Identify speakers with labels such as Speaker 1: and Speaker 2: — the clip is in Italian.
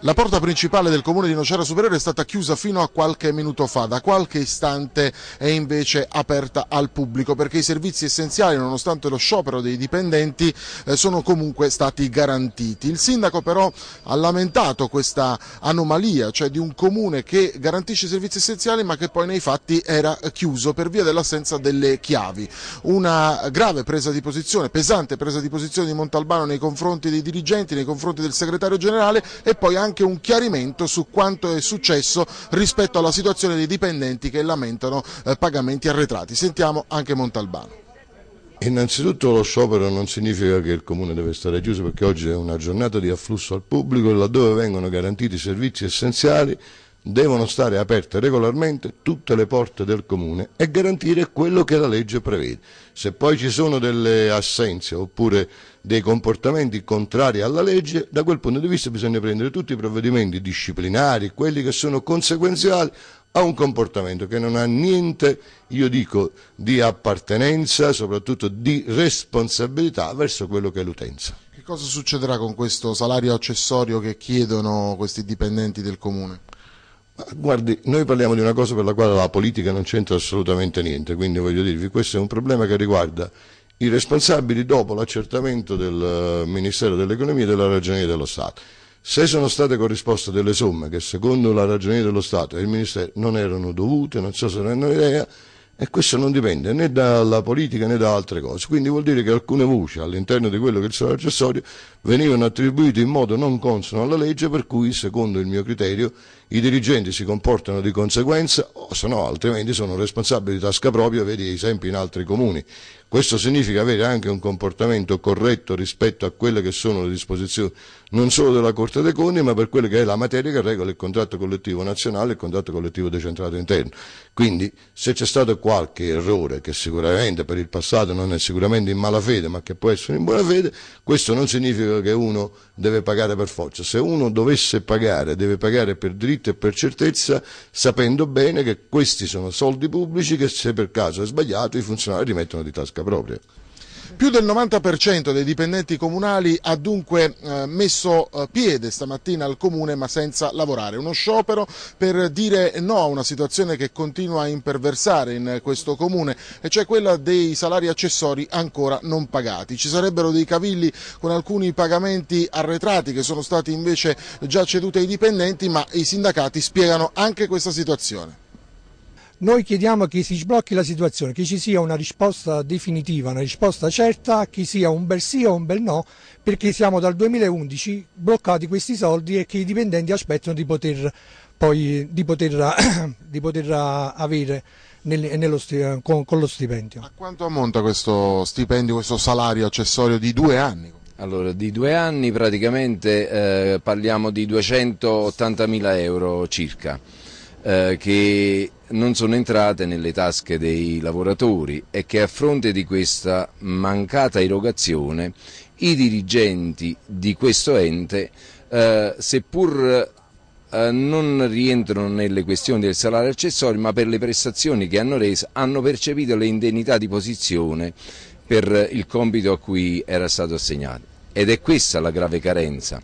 Speaker 1: La porta principale del comune di Nocera Superiore è stata chiusa fino a qualche minuto fa, da qualche istante è invece aperta al pubblico perché i servizi essenziali, nonostante lo sciopero dei dipendenti, eh, sono comunque stati garantiti. Il sindaco però ha lamentato questa anomalia, cioè di un comune che garantisce i servizi essenziali ma che poi nei fatti era chiuso per via dell'assenza delle chiavi. Una grave presa di posizione, pesante presa di posizione di Montalbano nei confronti dei dirigenti, nei confronti del segretario generale e poi anche anche un chiarimento su quanto è successo rispetto alla situazione dei dipendenti che lamentano eh, pagamenti arretrati. Sentiamo anche Montalbano.
Speaker 2: Innanzitutto lo sciopero non significa che il Comune deve stare chiuso perché oggi è una giornata di afflusso al pubblico laddove vengono garantiti servizi essenziali devono stare aperte regolarmente tutte le porte del comune e garantire quello che la legge prevede. Se poi ci sono delle assenze oppure dei comportamenti contrari alla legge, da quel punto di vista bisogna prendere tutti i provvedimenti disciplinari, quelli che sono conseguenziali a un comportamento che non ha niente, io dico, di appartenenza, soprattutto di responsabilità verso quello che è l'utenza.
Speaker 1: Che cosa succederà con questo salario accessorio che chiedono questi
Speaker 2: dipendenti del comune? Guardi, noi parliamo di una cosa per la quale la politica non c'entra assolutamente niente, quindi voglio dirvi, questo è un problema che riguarda i responsabili dopo l'accertamento del eh, Ministero dell'Economia e della Ragioneria dello Stato. Se sono state corrisposte delle somme che secondo la Ragioneria dello Stato e il Ministero non erano dovute, non so se ne hanno idea, e questo non dipende né dalla politica né da altre cose, quindi vuol dire che alcune voci all'interno di quello che è il salario accessorio venivano attribuite in modo non consono alla legge, per cui secondo il mio criterio i dirigenti si comportano di conseguenza o se no altrimenti sono responsabili di tasca propria, vedi esempi in altri comuni. Questo significa avere anche un comportamento corretto rispetto a quelle che sono le disposizioni non solo della Corte dei Conti ma per quella che è la materia che regola il contratto collettivo nazionale e il contratto collettivo decentrato interno. Quindi se c'è stato qualche errore che sicuramente per il passato non è sicuramente in mala fede ma che può essere in buona fede, questo non significa che uno deve pagare per forza. Se uno dovesse pagare, deve pagare per diritto scritto e per certezza, sapendo bene che questi sono soldi pubblici che se per caso è sbagliato i funzionari li mettono di tasca propria.
Speaker 1: Più del 90% dei dipendenti comunali ha dunque eh, messo eh, piede stamattina al comune ma senza lavorare. Uno sciopero per dire no a una situazione che continua a imperversare in questo comune e cioè quella dei salari accessori ancora non pagati. Ci sarebbero dei cavilli con alcuni pagamenti arretrati che sono stati invece già ceduti ai dipendenti ma i sindacati spiegano anche questa situazione.
Speaker 3: Noi chiediamo che si sblocchi la situazione, che ci sia una risposta definitiva, una risposta certa, che sia un bel sì o un bel no, perché siamo dal 2011 bloccati questi soldi e che i dipendenti aspettano di poter, poi, di poter, di poter avere nel, nello, con, con, lo stipendio. A
Speaker 1: quanto ammonta questo stipendio, questo salario accessorio di
Speaker 3: due anni? Allora, di due anni praticamente eh, parliamo di 280.000 euro circa. Eh, che non sono entrate nelle tasche dei lavoratori e che a fronte di questa mancata erogazione i dirigenti di questo ente, eh, seppur eh, non rientrano nelle questioni del salario accessorio, ma per le prestazioni che hanno reso hanno percepito le indennità di posizione per il compito a cui era stato assegnato. Ed è questa la grave carenza.